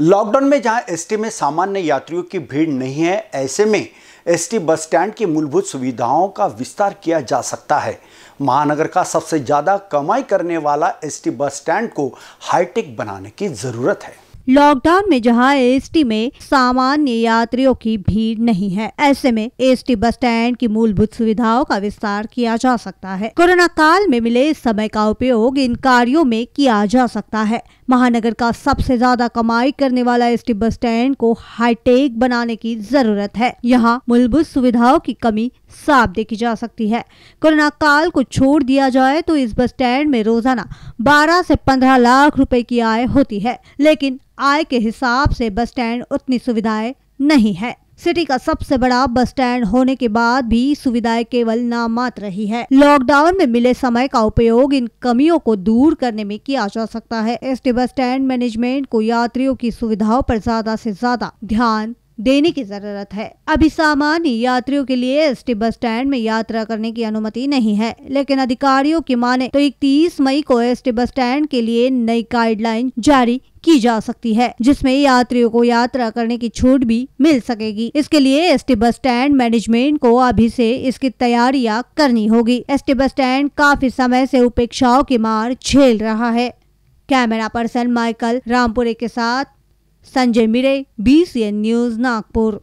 lockdown में जहां ST में सामान्य यात्रियों की भीड़ नहीं है ऐसे में एसटी बस स्टैंड की मूलभूत सुविधाओं का विस्तार किया जा सकता है महानगर का सबसे ज़्यादा कमाई करने वाला एसटी बस स्टैंड को हाईटेक बनाने की ज़रूरत है लॉकडाउन में जहां एएसटी में सामान्य यात्रियों की भीड़ नहीं है ऐसे में एएसटी बस स्टैंड की मूलभूत सुविधाओं का विस्तार किया जा सकता है कोरोना काल में मिले इस समय का उपयोग इन कार्यों में किया जा सकता है महानगर का सबसे ज्यादा कमाई करने वाला एस बस स्टैंड को हाईटेक बनाने की जरूरत है यहाँ मूलभूत सुविधाओं की कमी साफ देखी जा सकती है कोरोना काल को छोड़ दिया जाए तो इस बस स्टैंड में रोजाना 12 से 15 लाख रुपए की आय होती है लेकिन आय के हिसाब से बस स्टैंड उतनी सुविधाएं नहीं है सिटी का सबसे बड़ा बस स्टैंड होने के बाद भी सुविधाएं केवल नाम मात्र है लॉकडाउन में मिले समय का उपयोग इन कमियों को दूर करने में किया जा सकता है एस बस स्टैंड मैनेजमेंट को यात्रियों की सुविधाओं पर ज्यादा से ज्यादा ध्यान देने की जरूरत है अभी सामान्य यात्रियों के लिए एस बस स्टैंड में यात्रा करने की अनुमति नहीं है लेकिन अधिकारियों की माने तो इकतीस मई को एस बस स्टैंड के लिए नई गाइडलाइन जारी की जा सकती है जिसमें यात्रियों को यात्रा करने की छूट भी मिल सकेगी इसके लिए एस बस स्टैंड मैनेजमेंट को अभी से इसकी तैयारियां करनी होगी एस बस स्टैंड काफी समय से उपेक्षाओं की मार झेल रहा है कैमरा पर्सन माइकल रामपुरे के साथ Sanjay Mide B C N news Nagpur